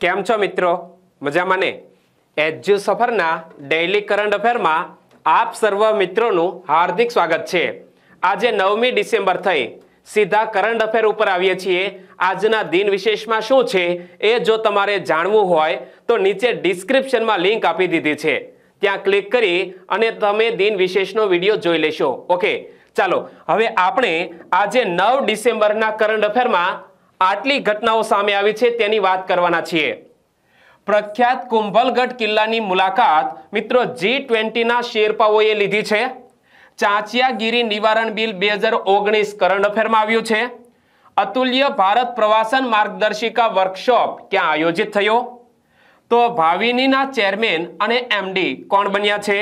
કેમ છો મિત્રો મજામાં ને એજ્યુ સફરના ડેઇલી કરંટ અફેરમાં આપ સર્વ મિત્રોનું હાર્દિક સ્વાગત છે આજે નવમી ડિસેમ્બર થઈ સીધા કરંટ અફેર ઉપર આવીએ છીએ આજના દિન વિશેષમાં શું છે એ જો તમારે જાણવું હોય તો નીચે ડિસ્ક્રિપ્શનમાં લિંક આપી દીધી છે ત્યાં ક્લિક કરી અને તમે દિન વિશેષનો વિડીયો જોઈ લેશો ઓકે ચાલો હવે આપણે આજે નવ ડિસેમ્બરના કરંટ અફેરમાં આટલી ઘટનાઓ સામે આવી છે તેની વાત કરવાના છીએ પ્રખ્યાત કુંભલગઢ કિલ્લાની મુલાકાત મિત્રો જી ટ્વેન્ટીના શેરપાઓએ લીધી છે ચાંચિયાગીરી નિવારણ બિલ બે હજાર ઓગણીસ કરંટ અફેરમાં આવ્યું છે અતુલ્ય ભારત પ્રવાસન માર્ગદર્શિકા વર્કશોપ ક્યાં આયોજિત થયો તો ભાવિનીના ચેરમેન અને એમડી કોણ બન્યા છે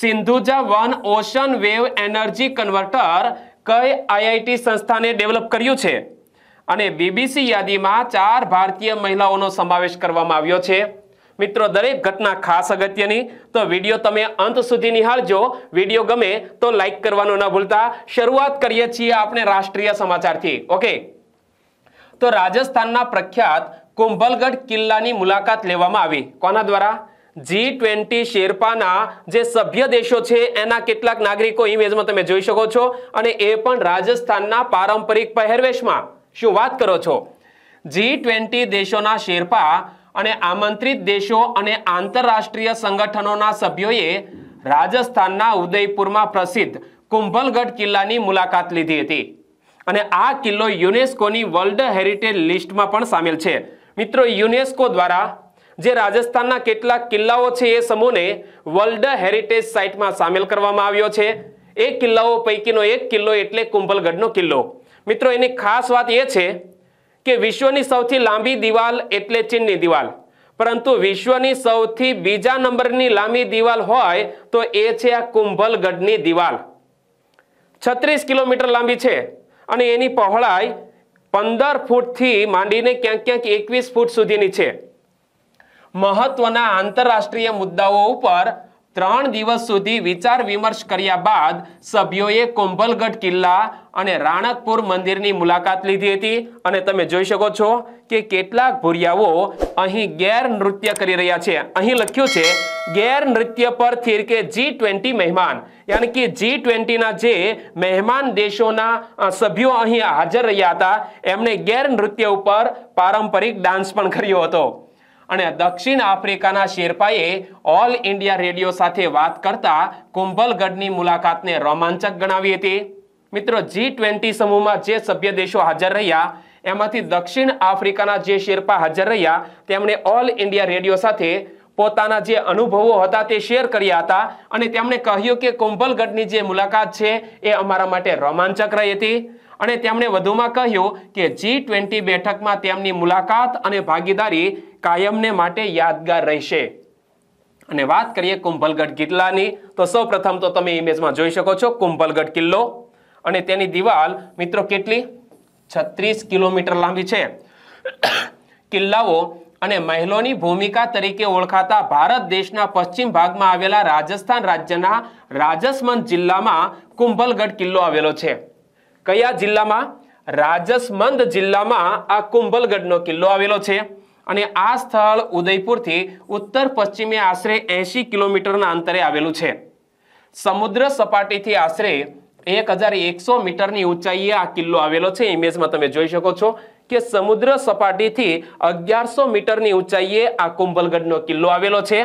Sindhuja one ocean wave energy converter કઈ આઈઆઈટી સંસ્થાને ડેવલપ કર્યું છે અને બીબીસી યાદીમાં ચાર ભારતીય મહિલાઓનો સમાવેશ કરવામાં આવ્યો છે મિત્રો દરેક ઘટના ખાસ અગત્યની તો વિડીયો તમે અંત સુધી નિહાળજો વિડીયો ગમે તો લાઈક કરવાનું ન ભૂલતા શરૂઆત કરીએ છીએ આપણે રાષ્ટ્રીય સમાચારથી ઓકે તો રાજસ્થાનના પ્રખ્યાત કુંભલગઢ કિલ્લાની મુલાકાત લેવામાં આવી કોના દ્વારા જી ટ્વેન્ટી શેરપાના જે સભ્ય દેશો છે એના કેટલાક નાગરિકો ઇમેજમાં તમે જોઈ શકો છો અને એ પણ રાજસ્થાનના પારંપરિક પહેરવેશમાં શું વાત કરો છો જી ટ્વેન્ટી દેશોના શેરપા અને આમંત્રિત દેશો અને આંતરરાષ્ટ્રીય સંગઠનોના સભ્યોએ રાજસ્થાનના ઉદયપુરમાં પ્રસિદ્ધ કુંભલગઢ કિલ્લાની મુલાકાત લીધી હતી અને આ કિલ્લો યુનેસ્કોની વર્લ્ડ હેરિટેજ લિસ્ટમાં પણ સામેલ છે મિત્રો યુનેસ્કો દ્વારા જે રાજસ્થાનના કેટલાક કિલ્લાઓ છે એ સમૂહને વર્લ્ડ હેરિટેજ સાઇટમાં સામેલ કરવામાં આવ્યો છે એ કિલ્લાઓ પૈકીનો એક કિલ્લો એટલે કુંભલગઢનો કિલ્લો મિત્રો એની ખાસ વાત એ છે કે વિશ્વની સૌથી લાંબી દિવાલ એટલે ચીનની દિવાલ પરંતુ વિશ્વની સૌથી બીજા નંબરની લાંબી દિવાલ હોય તો એ છે આ કુંભલગઢની દિવાલ છત્રીસ કિલોમીટર લાંબી છે અને એની પહોળાઈ પંદર ફૂટથી માંડીને ક્યાંક ક્યાંક એકવીસ ફૂટ સુધીની છે મહત્વના આંતરરાષ્ટ્રીય મુદ્દાઓ ઉપર ત્રણ દિવસ સુધી વિચાર વિમર્શ કર્યા બાદ સભ્યોએ કુંભલગઢ કિલ્લા અને રાણકપુર મંદિરની મુલાકાત લીધી હતી અને તમે જોઈ શકો છો કે કેટલાક ભૂરિયાઓ અહીં ગેર નૃત્ય કરી રહ્યા છે અહીં લખ્યું છે ગેર નૃત્ય પર થિરકે જી ટ્વેન્ટી મહેમાન યાની કે જી ટ્વેન્ટીના જે મહેમાન દેશોના સભ્યો અહીં હાજર રહ્યા હતા એમણે ગેર નૃત્ય ઉપર પારંપરિક ડાન્સ પણ કર્યો હતો અને દક્ષિણ આફ્રિકાના શેરપાએ ઓલ ઇન્ડિયા રેડિયો સાથે વાત કરતા કુંભલગઢની મુલાકાતને રોમાંચક ગણાવી હતી મિત્રો જી ટ્વેન્ટી સમૂહમાં જે સભ્ય દેશો હાજર રહ્યા એમાંથી દક્ષિણ આફ્રિકાના જે શેરપા હાજર રહ્યા તેમણે ઓલ ઇન્ડિયા રેડિયો સાથે પોતાના જે અનુભવો હતા તે શેર કર્યા હતા અને તેમણે કહ્યું કે કુંભલગઢની જે મુલાકાત છે એ અમારા માટે રોમાંચક રહી હતી અને તેમણે વધુમાં કહ્યું કે જી ટ્વેન્ટી બેઠકમાં તેમની મુલાકાત અને ભાગીદારી કાયમને માટે યાદગાર રહેશે અને વાત કરીએ કુંભલગઢ કિલ્લાની તો સૌપ્રથમ તો તમે ઇમેજમાં જોઈ શકો છો કુંભલગઢ કિલ્લો અને તેની દિવાલ મિત્રો કેટલી છત્રીસ કિલોમીટર લાંબી છે કિલ્લાઓ અને મહેલોની ભૂમિકા તરીકે ઓળખાતા ભારત દેશના પશ્ચિમ ભાગમાં આવેલા રાજસ્થાન રાજ્યના રાજસમંદ જિલ્લામાં કુંભલગઢ કિલ્લો આવેલો છે કયા જિલ્લામાં રાજસમંદ જિલ્લામાં આ કુંભલગઢનો કિલ્લો આવેલો છે અને આ સ્થળ ઉદયપુરથી ઉત્તર પશ્ચિમે આશરે એંશી કિલોમીટરના અંતરે આવેલું છે સમુદ્ર સપાટીથી આશરે એક હજાર એકસો મીટરની ઊંચાઈએ આ કિલ્લો આવેલો છે ઇમેજમાં તમે જોઈ શકો છો કે સમુદ્ર સપાટીથી અગિયારસો મીટરની ઊંચાઈએ આ કુંભલગઢનો કિલ્લો આવેલો છે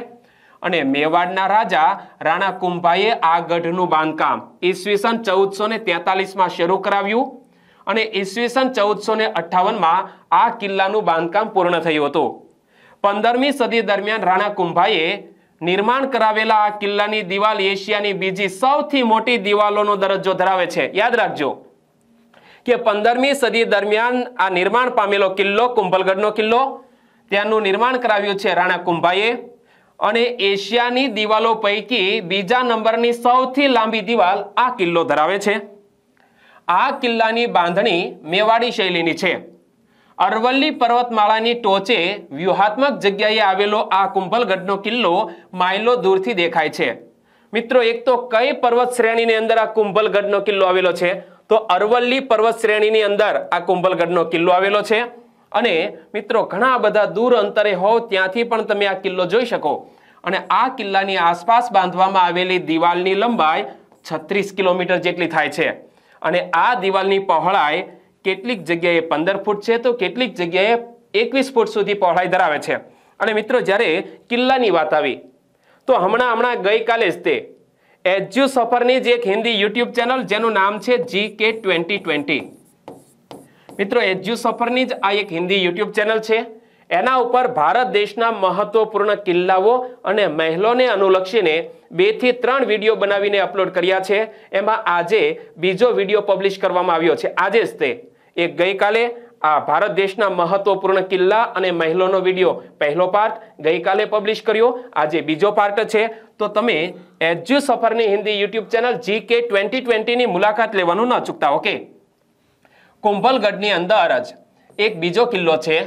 અને મેવાડના રાજા રાણા કુંભાએ આ ગઢનું બાંધકામ ઈસવીસન ચૌદસો ને તેતાલીસમાં શરૂ કરાવ્યું અને ઈસવીસન ચૌદસો ને અઠ્ઠાવનમાં આ કિલ્લાનું બાંધકામ પૂર્ણ થયું હતું પંદરમી સદી દરમિયાન રાણા કુંભાએ નિર્માણ કરાવેલા આ કિલ્લાની દિવાલ એશિયાની બીજી સૌથી મોટી દિવાલોનો દરજ્જો ધરાવે છે યાદ રાખજો કે પંદરમી સદી દરમિયાન આ નિર્માણ પામેલો કિલ્લો કુંભલગઢનો કિલ્લો ત્યાંનું નિર્માણ કરાવ્યું છે રાણા કુંભાએ અને એશિયાની દિવાલો પૈકી બીજા નંબરની સૌથી લાંબી દિવાલ આ કિલ્લો ધરાવે છે આ કિલ્લાની બાંધણી મેવાડી શૈલીની છે અરવલ્લી પર્વતમાળાની ટોચે વ્યૂહાત્મક જગ્યાએ આવેલો આ કુંભલગઢનો કિલ્લો માઇલો દૂરથી દેખાય છે મિત્રો એક તો કઈ પર્વત શ્રેણીની અંદર આ કુંભલગઢનો કિલ્લો આવેલો છે તો અરવલ્લી પર્વત શ્રેણીની અંદર આ કુંભલગઢનો કિલ્લો આવેલો છે અને મિત્રો ઘણા બધા દૂર અંતરે હોવ ત્યાંથી પણ તમે આ કિલ્લો જોઈ શકો અને આ કિલ્લાની આસપાસ બાંધવામાં આવેલી દિવાલની લંબાઈ છત્રીસ કિલોમીટર જેટલી થાય છે અને આ દિવાલની પહોળાઈ કેટલીક જગ્યાએ પંદર ફૂટ છે તો કેટલીક જગ્યાએ એકવીસ ફૂટ સુધી પહોળાઈ ધરાવે છે અને મિત્રો જ્યારે કિલ્લાની વાત આવી તો હમણાં હમણાં ગઈકાલે જ તે એજ્યુ સફરની જ એક હિન્દી યુટ્યુબ ચેનલ જેનું નામ છે જી કે ટ્વેન્ટી ટ્વેન્ટી મિત્રો એજ્યુ સફરની જ આ એક હિન્દી યુટ્યુબ ચેનલ છે એના ઉપર ભારત દેશના મહત્વપૂર્ણ કિલ્લાઓ અને મહેલોને અનુલક્ષીને બેથી ત્રણ વિડીયો બનાવીને અપલોડ કર્યા છે એમાં આજે બીજો વિડીયો પબ્લિશ કરવામાં આવ્યો છે આજે જ તે એક ગઈકાલે આ ભારત દેશના મહત્વપૂર્ણ કિલ્લા અને મહેલોનો વિડીયો પહેલો પાર્ટ ગઈકાલે પબ્લિશ કર્યો આજે બીજો પાર્ટ છે તો તમે એજ્યુ સફરની Hindi YouTube channel G K twenty ટ્વેન્ટીની મુલાકાત લેવાનું ન ચૂકતા ઓકે કુંભલગઢની અંદર જ એક બીજો કિલ્લો છે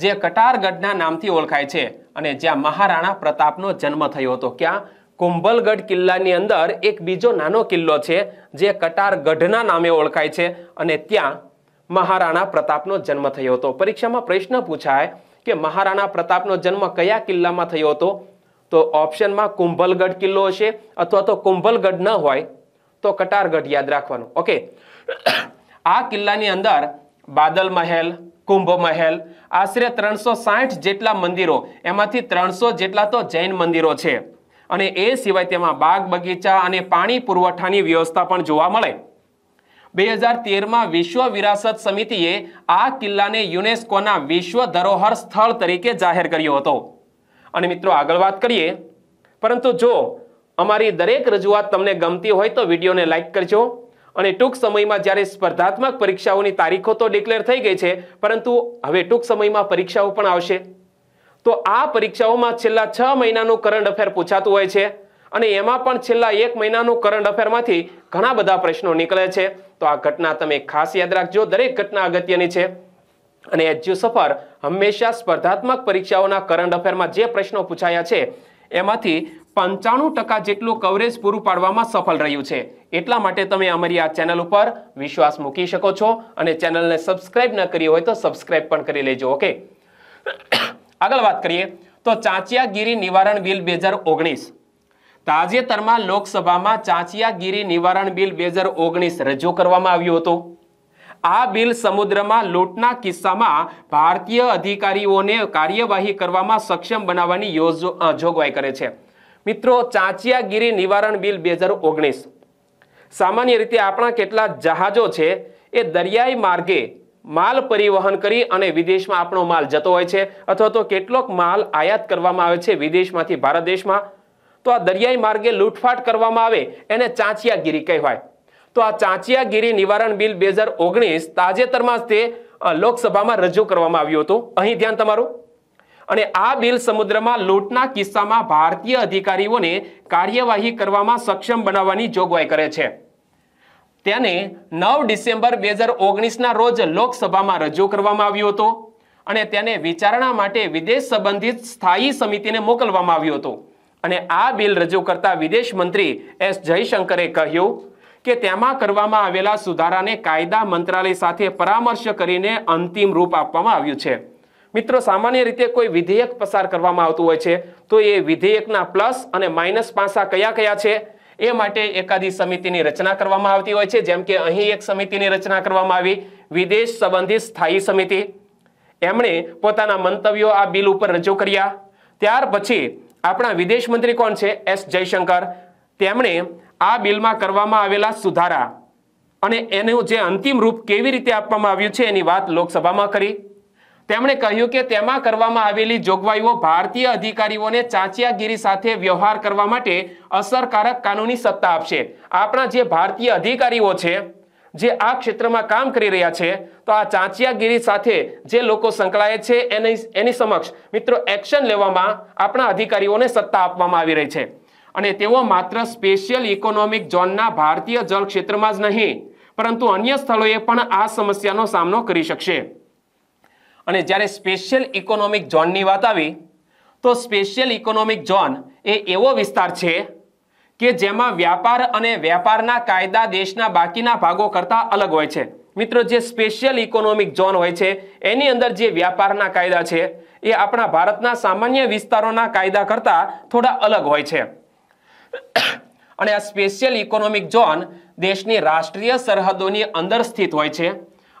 જે કટારગઢના નામથી ઓળખાય છે અને જ્યાં મહારાણા પ્રતાપનો જન્મ થયો હતો ક્યાં કુંભલગઢ કિલ્લાની અંદર એક બીજો નાનો કિલ્લો છે જે કટારગઢના નામે ઓળખાય છે અને ત્યાં મહારાણા પ્રતાપનો જન્મ થયો હતો પરીક્ષામાં પ્રશ્ન પૂછાય કે મહારાણા પ્રતાપનો જન્મ કયા કિલ્લામાં થયો હતો તો ઓપ્શનમાં કુંભલગઢ કિલ્લો હશે અથવા તો કુંભલગઢ ન હોય તો કટારગઢ યાદ રાખવાનું ઓકે આ કિલ્લાની અંદર બાદલ મહેલ કુંભ મહેલ આશરે ત્રણસો જેટલા મંદિરો એમાંથી ત્રણસો જેટલા તો જૈન મંદિરો છે અને એ સિવાય તેમાં બાગ બગીચા અને પાણી પુરવઠાની વ્યવસ્થા પણ જોવા મળે બે હજાર તેરમાં વિશ્વ વિરાસત સમિતિએ આ કિલ્લાને યુનેસ્કોના વિશ્વ ધરોહર સ્થળ તરીકે જાહેર કર્યો હતો અને મિત્રો આગળ વાત કરીએ પરંતુ જો અમારી દરેક રજૂઆત તમને ગમતી હોય તો વિડીયોને લાઇક કરજો અને ટૂંક સમયમાં જ્યારે સ્પર્ધાત્મક પરીક્ષાઓની તારીખો તો ડિક્લેર થઈ ગઈ છે પરંતુ હવે ટૂંક સમયમાં પરીક્ષાઓ પણ આવશે તો આ પરીક્ષાઓમાં છેલ્લા છ મહિનાનું કરંટ અફેર પૂછાતું હોય છે અને એમાં પણ છેલ્લા એક મહિનાનું કરંટ અફેરમાંથી ઘણા બધા પ્રશ્નો નીકળે છે તો આ ઘટના તમે ખાસ યાદ રાખજો દરેક ઘટના અગત્યની છે અને એજ્યુ સફર હંમેશા સ્પર્ધાત્મક પરીક્ષાઓના કરંટ અફેરમાં જે પ્રશ્નો પૂછાયા છે એમાંથી પંચાણું ટકા જેટલું કવરેજ પૂરું પાડવામાં સફળ રહ્યું છે એટલા માટે તમે અમારી આ ચેનલ ઉપર વિશ્વાસ મૂકી શકો છો અને ચેનલને સબસ્ક્રાઇબ ન કરી હોય તો સબસ્ક્રાઇબ પણ કરી લેજો ઓકે આગળ વાત કરીએ તો ચાંચિયાગીરી નિવારણ બિલ બે હજાર ઓગણીસ તાજેતરમાં લોકસભામાં ચાંચિયાગીરી નિવારણ બિલ બે હજાર ઓગણીસ રજૂ કરવામાં આવ્યું હતું આ બિલ સમુદ્રમાં લૂંટના કિસ્સામાં ભારતીય અધિકારીઓને કાર્યવાહી કરવામાં સક્ષમ બનાવવાની જોગવાઈ કરે છે મિત્રો ચાંચિયાગીરી નિવારણ બિલ બે હજાર ઓગણીસ સામાન્ય રીતે આપણા કેટલા જહાજો છે એ દરિયાઈ માર્ગે માલ પરિવહન કરી અને વિદેશમાં આપણો માલ જતો હોય છે અથવા તો કેટલોક માલ આયાત કરવામાં આવે છે વિદેશમાંથી ભારત દેશમાં તો આ દરિયાઈ માર્ગે લૂંટફાટ કરવામાં આવે એને ચાંચિયાગીરી કહેવાય તો આ ચાંચિયાગીરી નિવારણ બિલ બે હજાર ઓગણીસ તાજેતરમાં જ તે લોકસભામાં રજૂ કરવામાં આવ્યું હતું અહીં ધ્યાન તમારું અને આ બિલ સમુદ્રમાં લૂંટના કિસ્સામાં ભારતીય અધિકારીઓને કાર્યવાહી કરવામાં સક્ષમ બનાવવાની જોગવાઈ કરે છે તેને નવ ડિસેમ્બર બે હજાર ઓગણીસના રોજ લોકસભામાં રજૂ કરવામાં આવ્યો હતો અને તેને વિચારણા માટે વિદેશ સંબંધિત સ્થાયી સમિતિને મોકલવામાં આવ્યો હતો અને આ બિલ રજૂ કરતા વિદેશ મંત્રી એસ જયશંકરે કહ્યું કે તેમાં કરવામાં આવેલા સુધારાને કાયદા મંત્રાલય સાથે પરામર્શ કરીને અંતિમ રૂપ આપવામાં આવ્યું છે મિત્રો સામાન્ય રીતે કોઈ વિધેયક પસાર કરવામાં આવતું હોય છે તો એ વિધેયકના પ્લસ અને માઇનસ પાસા કયા કયા છે એ માટે એકાદી સમિતિની રચના કરવામાં આવતી હોય છે જેમ કે અહીં એક સમિતિની રચના કરવામાં આવી વિદેશ સંબંધિત સ્થાયી સમિતિ એમણે પોતાના મંતવ્યો આ બિલ ઉપર રજૂ કર્યા ત્યાર પછી આપણા વિદેશ મંત્રી કોણ છે એસ જયશંકર તેમણે આ બિલમાં કરવામાં આવેલા સુધારા અને એનું જે અંતિમ રૂપ કેવી રીતે આપવામાં આવ્યું છે એની વાત લોકસભામાં કરી તેમણે કહ્યું કે તેમાં કરવામાં આવેલી જોગવાઈઓ ભારતીય અધિકારીઓને ચાંચિયાગીરી સાથે વ્યવહાર કરવા માટે અસરકારક કાનૂની સત્તા આપશે આપણા જે ભારતીય અધિકારીઓ છે જે આ ક્ષેત્રમાં કામ કરી રહ્યા છે તો આ ચાંચિયાગીરી સાથે જે લોકો સંકળાય છે એની એની સમક્ષ મિત્રો એક્શન લેવામાં આપણા અધિકારીઓને સત્તા આપવામાં આવી રહી છે અને તેઓ માત્ર સ્પેશિયલ ઇકોનોમિક ઝોનના ભારતીય જળ ક્ષેત્રમાં જ નહીં પરંતુ અન્ય સ્થળોએ પણ આ સમસ્યાનો સામનો કરી શકશે અને જ્યારે સ્પેશિયલ ઇકોનોમિક ઝોનની વાત આવી તો સ્પેશિયલ ઇકોનોમિક ઝોન એ એવો વિસ્તાર છે કે જેમાં વ્યાપાર અને વ્યાપારના કાયદા દેશના બાકીના ભાગો કરતાં અલગ હોય છે મિત્રો જે સ્પેશિયલ ઇકોનોમિક ઝોન હોય છે એની અંદર જે વ્યાપારના કાયદા છે એ આપણા ભારતના સામાન્ય વિસ્તારોના કાયદા કરતાં થોડા અલગ હોય છે અને આ સ્પેશિયલ ઇકોનોમિક ઝોન દેશની રાષ્ટ્રીય સરહદોની અંદર સ્થિત હોય છે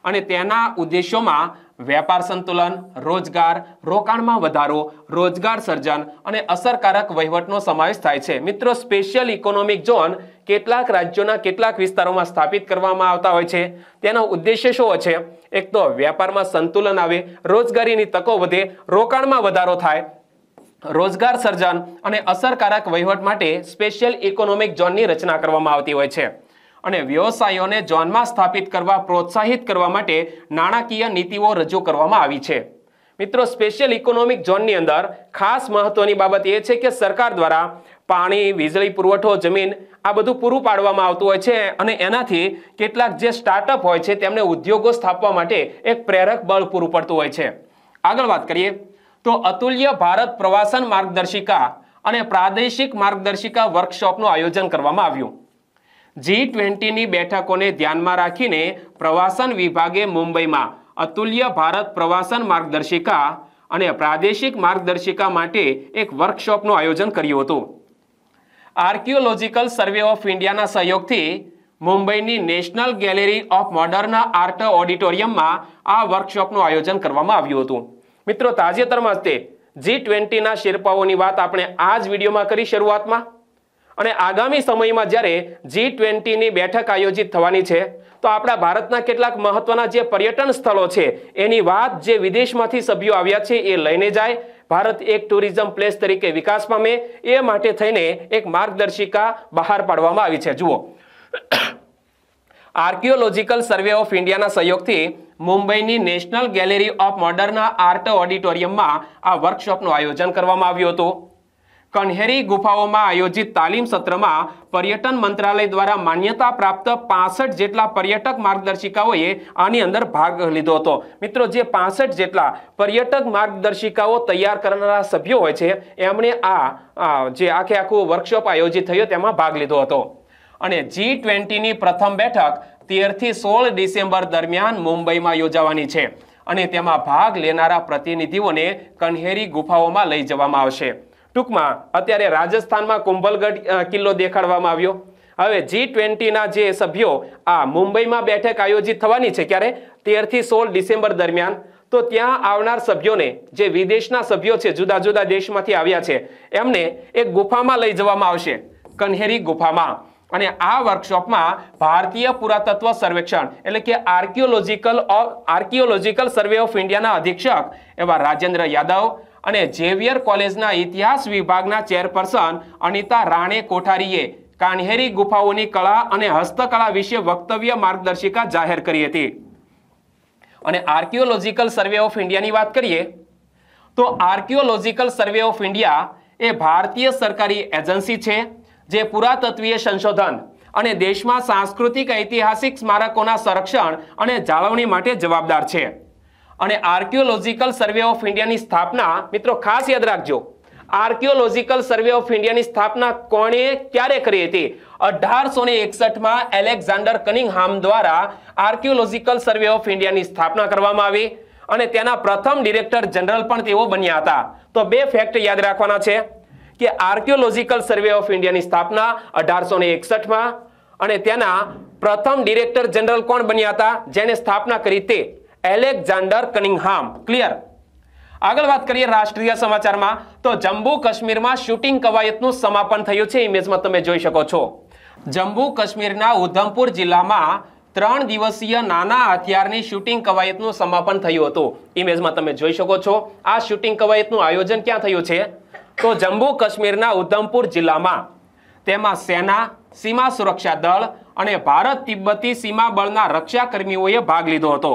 અને તેના ઉદ્દેશોમાં વેપાર સંતુલન રોજગાર રોકાણમાં વધારો રોજગાર સર્જન અને અસરકારક વહીવટનો સમાવેશ થાય છે મિત્રો સ્પેશિયલ ઇકોનોમિક ઝોન કેટલાક રાજ્યોના કેટલાક વિસ્તારોમાં સ્થાપિત કરવામાં આવતા હોય છે તેનો ઉદ્દેશ્ય શું છે એક તો વેપારમાં સંતુલન આવે રોજગારીની તકો વધે રોકાણમાં વધારો થાય રોજગાર સર્જન અને અસરકારક વહીવટ માટે સ્પેશિયલ ઇકોનોમિક ઝોનની રચના કરવામાં આવતી હોય છે અને વ્યવસાયોને ઝોનમાં સ્થાપિત કરવા પ્રોત્સાહિત કરવા માટે નાણાકીય નીતિઓ રજૂ કરવામાં આવી છે મિત્રો સ્પેશિયલ ઇકોનોમિક ઝોનની અંદર ખાસ મહત્વની બાબત એ છે કે સરકાર દ્વારા પાણી વીજળી પુરવઠો જમીન આ બધું પૂરું પાડવામાં આવતું હોય છે અને એનાથી કેટલાક જે સ્ટાર્ટઅપ હોય છે તેમને ઉદ્યોગો સ્થાપવા માટે એક પ્રેરક બળ પૂરું પડતું હોય છે આગળ વાત કરીએ તો અતુલ્ય ભારત પ્રવાસન માર્ગદર્શિકા અને પ્રાદેશિક માર્ગદર્શિકા વર્કશોપનું આયોજન કરવામાં આવ્યું જી ટ્વેન્ટીની બેઠકોને ધ્યાનમાં રાખીને પ્રવાસન વિભાગે મુંબઈમાં અતુલ્ય ભારત પ્રવાસન માર્ગદર્શિકા અને પ્રાદેશિક માર્ગદર્શિકા માટે એક વર્કશોપનું આયોજન કર્યું હતું આર્કિયોલોજીકલ સર્વે ઓફ ઇન્ડિયાના સહયોગથી મુંબઈની national gallery of modern art ઓડિટોરિયમમાં આ વર્કશોપનું આયોજન કરવામાં આવ્યું હતું મિત્રો તાજેતરમાં જ જી ટ્વેન્ટીના શેરપાઓની વાત આપણે આ જ વિડીયોમાં કરી શરૂઆતમાં અને આગામી સમયમાં જ્યારે જી ટ્વેન્ટીની બેઠક આયોજિત થવાની છે તો આપણા ભારતના કેટલાક મહત્વના જે પર્યટન સ્થળો છે એની વાત જે વિદેશમાંથી સભ્યો આવ્યા છે એ લઈને જાય ભારત એક ટુરિઝમ પ્લેસ તરીકે વિકાસ પામે એ માટે થઈને એક માર્ગદર્શિકા બહાર પાડવામાં આવી છે જુઓ આર્કિયોલોજીકલ સર્વે ઓફ ઇન્ડિયાના સહયોગથી મુંબઈની નેશનલ ગેલેરી ઓફ મોડર્નના આર્ટ ઓડિટોરિયમમાં આ વર્કશોપનું આયોજન કરવામાં આવ્યું હતું કન્હેરી ગુફાઓમાં આયોજિત તાલીમ સત્રમાં પર્યટન મંત્રાલય દ્વારા માન્યતા પ્રાપ્ત પાસઠ જેટલા પર્યટક માર્ગદર્શિકાઓએ આની અંદર ભાગ લીધો હતો મિત્રો જે પાસઠ જેટલા પર્યટક માર્ગદર્શિકાઓ તૈયાર કરનારા સભ્યો હોય છે એમણે આ જે આખે આખું વર્કશોપ આયોજિત થયો તેમાં ભાગ લીધો હતો અને જી ટ્વેન્ટીની પ્રથમ બેઠક તેરથી સોળ ડિસેમ્બર દરમિયાન મુંબઈમાં યોજાવાની છે અને તેમાં ભાગ લેનારા પ્રતિનિધિઓને કન્હેરી ગુફાઓમાં લઈ જવામાં આવશે ટૂંકમાં અત્યારે રાજસ્થાનમાં કુંભલગઢ કિલ્લો દેખાડવામાં આવ્યો હવે જી ટ્વેન્ટીના જે સભ્યો આ મુંબઈમાં બેઠક આયોજિત થવાની છે ક્યારે તેરથી સોળ ડિસેમ્બર દરમિયાન તો ત્યાં આવનાર સભ્યોને જે વિદેશના સભ્યો છે જુદા જુદા દેશમાંથી આવ્યા છે એમને એક ગુફામાં લઈ જવામાં આવશે કન્હેરી ગુફામાં અને આ વર્કશોપમાં ભારતીય પુરાતત્વ સર્વેક્ષણ એટલે કે archaeological of archaeological survey of ઇન્ડિયાના અધિક્ષક એવા રાજેન્દ્ર યાદવ અને ઝેવિયર કોલેજના ઇતિહાસ વિભાગના ચેરપર્સન અનિતા રાણે કોઠારીએ કાન્હેરી ગુફાઓની કળા અને હસ્તકળા વિશે વક્તવ્ય માર્ગદર્શિકા જાહેર કરી હતી અને આર્કિયોલોજીકલ સર્વે ઓફ ઇન્ડિયાની વાત કરીએ તો આર્કિયોલોજીકલ સર્વે ઓફ ઇન્ડિયા એ ભારતીય સરકારી એજન્સી છે જે પુરાતત્વીય સંશોધન અને દેશમાં સાંસ્કૃતિક ઐતિહાસિક સ્મારકોના સંરક્ષણ અને જાળવણી માટે જવાબદાર છે અને આર્કિયોલોજીકલ સર્વે ઓફ ઇન્ડિયાની સ્થાપના મિત્રો ખાસ યાદ રાખજો આર્કિયોલોજીકલ સર્વે ઓફ ઇન્ડિયાની સ્થાપના કોણે ક્યારે કરી હતી અઢારસો ને એકસઠમાં એલેક્ઝાન્ડર કનિંગહામ દ્વારા આર્કિયોલોજીકલ સર્વે ઓફ ઇન્ડિયાની સ્થાપના કરવામાં આવી અને તેના પ્રથમ ડિરેક્ટર જનરલ પણ તેઓ બન્યા હતા તો બે ફેક્ટ યાદ રાખવાના છે કે આર્કિયોલોજીકલ સર્વે ઓફ ઇન્ડિયાની સ્થાપના અઢારસો ને એકસઠમાં અને તેના પ્રથમ ડિરેક્ટર જનરલ કોણ બન્યા હતા જેને સ્થાપના કરી તે એલેક્ઝાન્ડર કનિંગહામ ક્લિયર આગળ વાત કરીએ રાષ્ટ્રીય સમાચારમાં તો જમ્મુ કાશ્મીરમાં શૂટિંગ કવાયતનું સમાપન થયું છે ઇમેજમાં તમે જોઈ શકો છો જમ્મુ કાશ્મીરના ઉધમપુર જિલ્લામાં ત્રણ દિવસીય નાના હથિયારની શૂટિંગ કવાયતનું સમાપન થયું હતું ઇમેજમાં તમે જોઈ શકો છો આ શૂટિંગ કવાયતનું આયોજન ક્યાં થયું છે તો જમ્મુ કાશ્મીરના ઉધમપુર જિલ્લામાં તેમાં સેના સીમા સુરક્ષા દળ અને ભારત તિબ્બતી સીમા બળના રક્ષાકર્મીઓએ ભાગ લીધો હતો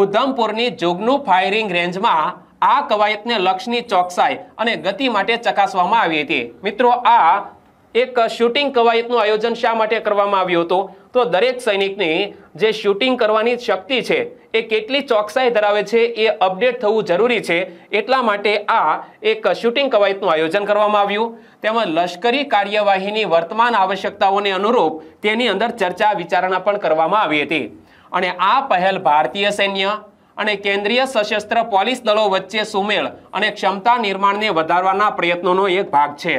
ઉધમપુરની જોગનુ ફાયરિંગ રેન્જમાં આ કવાયતને લક્ષ્યની ચોકસાઈ અને ગતિ માટે ચકાસવામાં આવી હતી મિત્રો આ એક શૂટિંગ કવાયતનું આયોજન શા માટે કરવામાં આવ્યું હતું તો દરેક સૈનિકની જે શૂટિંગ કરવાની શક્તિ છે એ કેટલી ચોકસાઈ ધરાવે છે એ અપડેટ થવું જરૂરી છે એટલા માટે આ એક શૂટિંગ કવાયતનું આયોજન કરવામાં આવ્યું તેમજ લશ્કરી કાર્યવાહીની વર્તમાન આવશ્યકતાઓને અનુરૂપ તેની અંદર ચર્ચા વિચારણા પણ કરવામાં આવી હતી અને આ પહેલ ભારતીય સૈન્ય અને કેન્દ્રીય સશસ્ત્ર પોલીસ દળો વચ્ચે સુમેળ અને ક્ષમતા નિર્માણને વધારવાના પ્રયત્નોનો એક ભાગ છે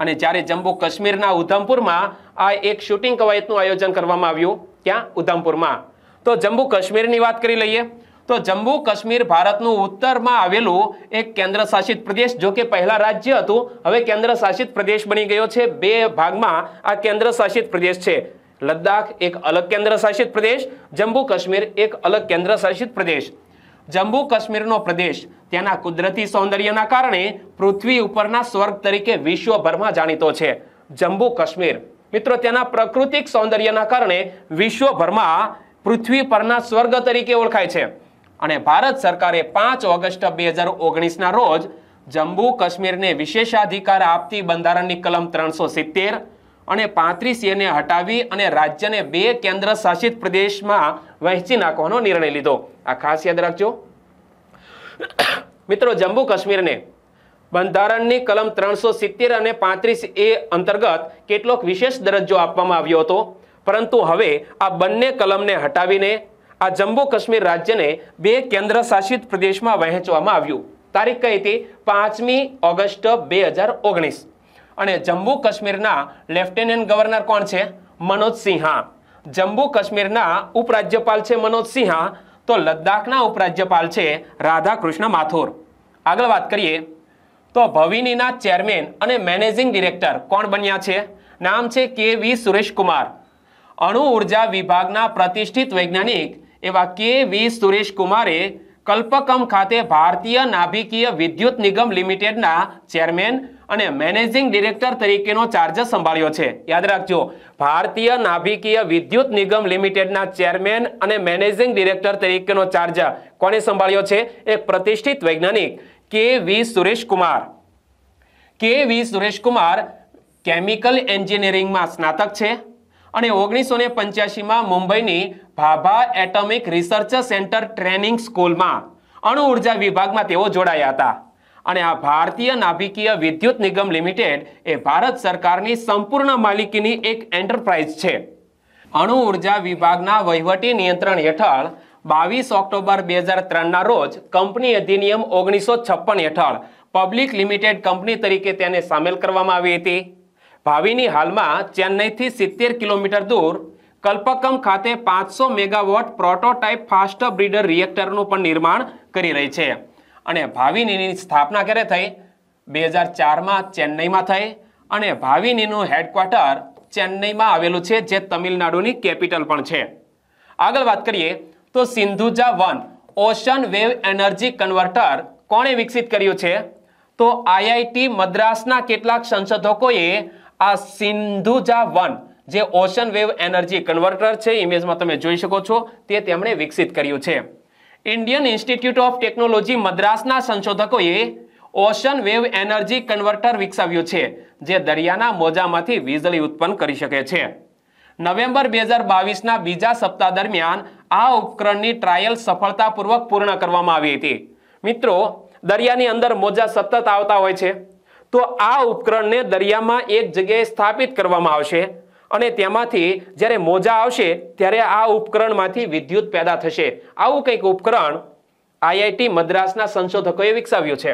અને જ્યારે જમ્મુ કાશ્મીરના ઉધમપુરમાં આ એક શૂટિંગ કવાયતનું આયોજન કરવામાં આવ્યું ત્યાં ઉધમપુરમાં તો જમ્મુ કાશ્મીરની વાત કરી લઈએ તો જમ્મુ કાશ્મીર ભારતનું ઉત્તરમાં આવેલું એક કેન્દ્ર શાસિત પ્રદેશ જો કે પહેલાં રાજ્ય હતું હવે કેન્દ્ર શાસિત પ્રદેશ બની ગયો છે બે ભાગમાં આ કેન્દ્ર શાસિત પ્રદેશ છે લદ્દાખ એક અલગ કેન્દ્ર શાસિત પ્રદેશ જમ્મુ કાશ્મીર એક અલગ કેન્દ્ર શાસિત પ્રદેશ જમ્મુ કાશ્મીરનો પ્રદેશ ત્યાંના કુદરતી સૌંદર્યના કારણે પૃથ્વી ઉપરના સ્વર્ગ તરીકે વિશ્વભરમાં જાણીતો છે જમ્મુ કાશ્મીર મિત્રો તેના પ્રાકૃતિક સૌંદર્યના કારણે વિશ્વભરમાં પૃથ્વી પરના સ્વર્ગ તરીકે ઓળખાય છે અને ભારત સરકારે પાંચ ઓગસ્ટ બે હજાર ઓગણીસના રોજ જમ્મુ કાશ્મીરને વિશેષાધિકાર આપતી બંધારણની કલમ ત્રણસો સિત્તેર અને પાંત્રીસ એને હટાવી અને રાજ્યને બે કેન્દ્ર શાસિત પ્રદેશમાં વહેંચી નાખવાનો નિર્ણય લીધો આ ખાસ યાદ રાખજો મિત્રો જમ્મુ કાશ્મીરને બંધારણની કલમ ત્રણસો સિત્તેર અને પાંત્રીસ એ અંતર્ગત કેટલોક વિશેષ દરજ્જો આપવામાં આવ્યો હતો પરંતુ હવે આ બંને કલમને હટાવીને આ જમ્મુ કાશ્મીર રાજ્યને બે કેન્દ્ર શાસિત પ્રદેશમાં વહેંચવામાં આવ્યું તારીખ કઈ હતી પાંચમી ઓગસ્ટ બે હજાર ઓગણીસ અને જમ્મુ કાશ્મીરના લેફ્ટનન્ટ ગવર્નર કોણ છે મનોજ સિંહા જમ્મુ કાશ્મીરના ઉપરાજ્યપાલ છે મનોજ સિંહા તો લદ્દાખના ઉપરાજ્યપાલ છે રાધાકૃષ્ણ માથુર આગળ વાત કરીએ તો ભવિનીના ચેરમેન અને મેનેજિંગ ડિરેક્ટર કોણ બન્યા છે નામ છે કે વી સુરેશકુમાર અણુ ઉર્જા વિભાગના પ્રતિષ્ઠિત વૈજ્ઞાનિક એવા કે વી સુરેશકુમારે કલ્પકમ ખાતે ભારતીય નાભિકીય વિદ્યુત નિગમ લિમિટેડના ચેરમેન અને મેનેજિંગ ડિરેક્ટર તરીકેનો ચાર્જ સંભાળ્યો છે યાદ રાખજો ભારતીય નાભિકીય વિદ્યુત નિગમ લિમિટેડના ચેરમેન અને મેનેજિંગ ડિરેક્ટર તરીકેનો ચાર્જ કોને સંભાળ્યો છે એક પ્રતિષ્ઠિત વૈજ્ઞાનિક કે વી સુરેશકુમાર કે વી સુરેશકુમાર કેમિકલ એન્જિનિયરિંગમાં સ્નાતક છે અને ઓગણીસો ને પંચ્યાસીમાં મુંબઈની Bhabha atomic research centre training સ્કૂલમાં અણુ ઉર્જા વિભાગમાં તેઓ જોડાયા હતા અને આ ભારતીય નાભિકીય વિદ્યુત નિગમ લિમિટેડ એ ભારત સરકારની સંપૂર્ણ માલિકીની એક એન્ટરપ્રાઇઝ છે અણુ ઉર્જા વિભાગના વહીવટી નિયંત્રણ હેઠળ બાવીસ ઓક્ટોબર બે હજાર ત્રણના રોજ કંપની અધિનિયમ ઓગણીસો છપ્પન હેઠળ પબ્લિક લિમિટેડ કંપની તરીકે તેને સામેલ કરવામાં આવી હતી ભાવિની હાલમાં ચેન્નઈથી સિત્તેર કિલોમીટર દૂર કલ્પકમ ખાતે પાંચસો મેગાવોટ પ્રોટોટાઇપ ફાસ્ટ બ્રીડર રિએક્ટરનું પણ નિર્માણ કરી રહી છે અને ભાવિનીની સ્થાપના ક્યારે થઈ બે હજાર ચારમાં ચેન્નઈમાં થઈ અને ભાવિનીનું હેડક્વાર્ટર ચેન્નઈમાં આવેલું છે જે તમિલનાડુની કેપિટલ પણ છે આગળ વાત કરીએ તો Sindhuja one ocean wave energy converter કોણે વિકસિત કર્યું છે તો આઈઆઈટી મદ્રાસના કેટલાક સંશોધકોએ આ સિંધુજા વન જે ઓશન વેવ એનર્જી કન્વર્ટર છે ઇમેજમાં તમે જોઈ શકો છો તે તેમણે વિકસિત કર્યું છે ઇન્ડિયન ઇન્સ્ટિટ્યૂટ ઓફ ટેકનોલોજી મદ્રાસના સંશોધકોએ ઓશન વેવ એનર્જી કન્વર્ટર વિકસાવ્યું છે જે દરિયાના મોજામાંથી વીજળી ઉત્પન્ન કરી શકે છે નવેમ્બર બે હજાર બાવીસના બીજા સપ્તાહ દરમિયાન આ ઉપકરણની ટ્રાયલ સફળતાપૂર્વક પૂર્ણ કરવામાં આવી હતી મિત્રો દરિયાની અંદર મોજા સતત આવતા હોય છે તો આ ઉપકરણને દરિયામાં એક જગ્યાએ સ્થાપિત કરવામાં આવશે અને તેમાંથી જ્યારે મોજા આવશે ત્યારે આ ઉપકરણમાંથી વિદ્યુત પેદા થશે આવું કંઈક ઉપકરણ આઈઆઈટી મદ્રાસના સંશોધકોએ વિકસાવ્યું છે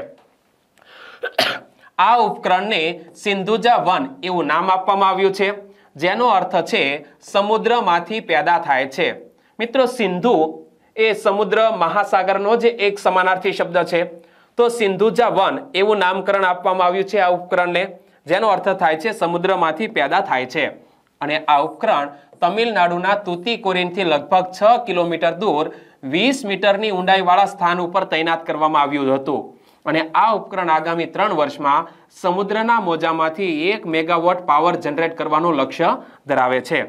આ ઉપકરણને સિંધુજા વન એવું નામ આપવામાં આવ્યું છે જેનો અર્થ છે સમુદ્રમાંથી પેદા થાય છે મિત્રો સિંધુ એ સમુદ્ર મહાસાગરનો જ એક સમાનાર્થી શબ્દ છે તો સિંધુજા વન એવું નામકરણ આપવામાં આવ્યું છે આ ઉપકરણને જેનો અર્થ થાય છે સમુદ્રમાંથી પેદા થાય છે અને આ ઉપકરણ તમિલનાડુના તુતીકોરીનથી લગભગ છ કિલોમીટર દૂર વીસ મીટરની ઊંડાઈવાળા સ્થાન ઉપર તૈનાત કરવામાં આવ્યું હતું અને આ ઉપકરણ આગામી ત્રણ વર્ષમાં સમુદ્રના મોજામાંથી એક મેગાવોટ પાવર જનરેટ કરવાનું લક્ષ્ય ધરાવે છે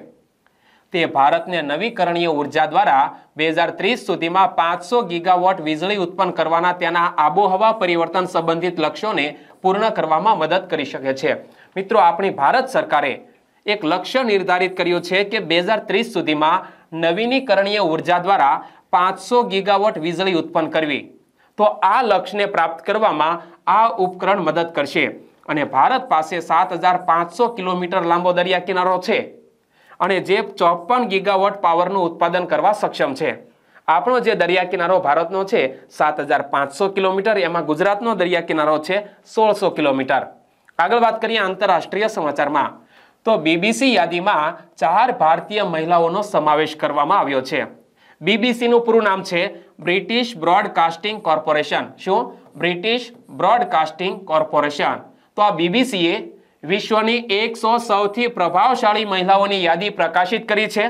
તે ભારતને નવીકરણીય ઉર્જા દ્વારા બે હજાર ત્રીસ સુધીમાં પાંચસો ગીગાવોટ વીજળી ઉત્પન્ન કરવાના તેના આબોહવા પરિવર્તન સંબંધિત લક્ષ્યોને પૂર્ણ કરવામાં મદદ કરી શકે છે મિત્રો આપણી ભારત સરકારે એક લક્ષ્ય નિર્ધારિત કર્યું છે કે બે સુધીમાં નવીનીકરણીય ઉર્જા દ્વારા પાંચસો ગીગાવોટ વીજળી ઉત્પન્ન કરવી તો આ લક્ષ્યને પ્રાપ્ત કરવામાં આ ઉપકરણ મદદ કરશે અને ભારત પાસે સાત કિલોમીટર લાંબો દરિયા કિનારો છે અને જે ચોપન ગીગાવોટ પાવરનું ઉત્પાદન કરવા સક્ષમ છે આપણો જે દરિયા કિનારો ભારતનો છે સાત કિલોમીટર એમાં ગુજરાતનો દરિયા કિનારો છે સોળસો કિલોમીટર આગળ વાત કરીએ આંતરરાષ્ટ્રીય સમાચારમાં તો બીબીસી યાદીમાં ચાર ભારતીય મહિલાઓનો સમાવેશ કરવામાં આવ્યો છે બીબીસીનું પૂરું નામ છે બ્રિટિશ બ્રોડકાસ્ટિંગ કોર્પોરેશન શું બ્રિટિશ બ્રોડકાસ્ટિંગ કોર્પોરેશન તો આ બીબીસીએ વિશ્વની એકસો સૌથી પ્રભાવશાળી મહિલાઓની યાદી પ્રકાશિત કરી છે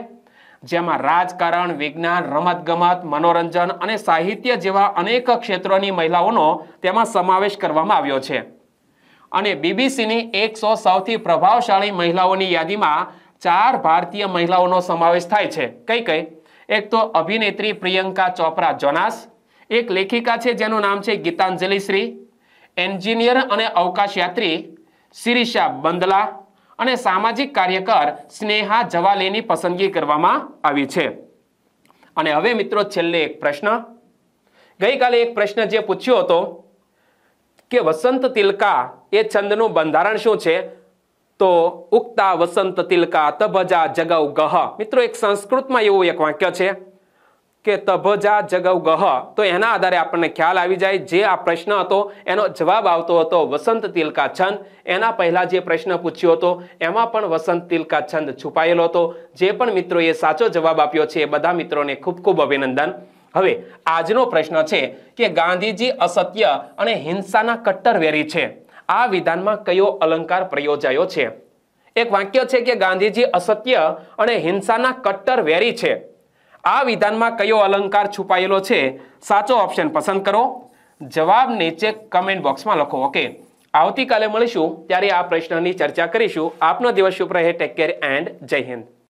જેમાં રાજકારણ વિજ્ઞાન રમતગમત મનોરંજન અને સાહિત્ય જેવા અનેક ક્ષેત્રોની મહિલાઓનો તેમાં સમાવેશ કરવામાં આવ્યો છે અને બીબીસીની એકસો સૌથી પ્રભાવશાળી મહિલાઓની યાદીમાં ચાર ભારતીય મહિલાઓનો સમાવેશ થાય છે કઈ કઈ એક તો અભિનેત્રી પ્રિયંકા ચોપરા જોનાસ એક લેખિકા છે જેનું નામ છે ગીતાંજલિ શ્રી એન્જિનિયર અને અવકાશયાત્રી શિરીષા બંદલા અને સામાજિક કાર્યકર સ્નેહા જવાલેની પસંદગી કરવામાં આવી છે અને હવે મિત્રો છેલ્લે એક પ્રશ્ન ગઈકાલે એક પ્રશ્ન જે પૂછ્યો હતો કે વસંત તિલકા એ છંદનું બંધારણ શું છે તો ઉક્તા વસંત તિલકા તભજા જગવ ગહ મિત્રો એક સંસ્કૃતમાં એવું એક વાક્ય છે કે તભજા જગવ ગહ તો એના આધારે આપણને ખ્યાલ આવી જાય જે આ પ્રશ્ન હતો એનો જવાબ આવતો હતો વસંત તિલકા છંદ એના પહેલા જે પ્રશ્ન પૂછ્યો હતો એમાં પણ વસંત તિલકા છંદ છુપાયેલો હતો જે પણ મિત્રોએ સાચો જવાબ આપ્યો છે એ બધા મિત્રોને ખૂબ ખૂબ અભિનંદન હવે આજનો પ્રશ્ન છે કે ગાંધીજી અસત્ય અને હિંસાના કટ્ટર વેરી છે આ વિધાનમાં કયો અલંકાર પ્રયોજાયો છે એક વાક્ય છે કે ગાંધીજી અસત્ય અને હિંસાના કટ્ટર વેરી છે આ વિધાનમાં કયો અલંકાર છુપાયેલો છે સાચો ઓપ્શન પસંદ કરો જવાબ નીચે કમેન્ટ બોક્સમાં લખો ઓકે આવતીકાલે મળીશું ત્યારે આ પ્રશ્નની ચર્ચા કરીશું આપનો દિવસ શુભ રહે ટેક કેર એન્ડ જય હિન્દ